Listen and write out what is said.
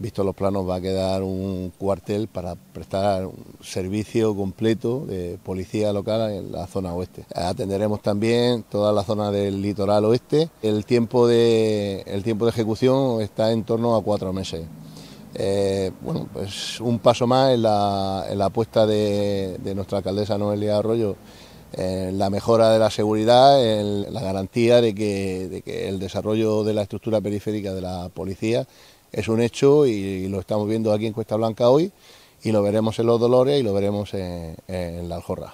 visto los planos, va a quedar un cuartel para prestar un servicio completo de policía local en la zona oeste. Atenderemos también toda la zona del litoral oeste. El tiempo de, el tiempo de ejecución está en torno a cuatro meses. Eh, bueno, pues un paso más en la, apuesta de, nuestra alcaldesa Noelia Arroyo en la mejora de la seguridad, en la garantía de que, de que, el desarrollo de la estructura periférica de la policía es un hecho y lo estamos viendo aquí en Cuesta Blanca hoy y lo veremos en Los Dolores y lo veremos en, La Aljorra.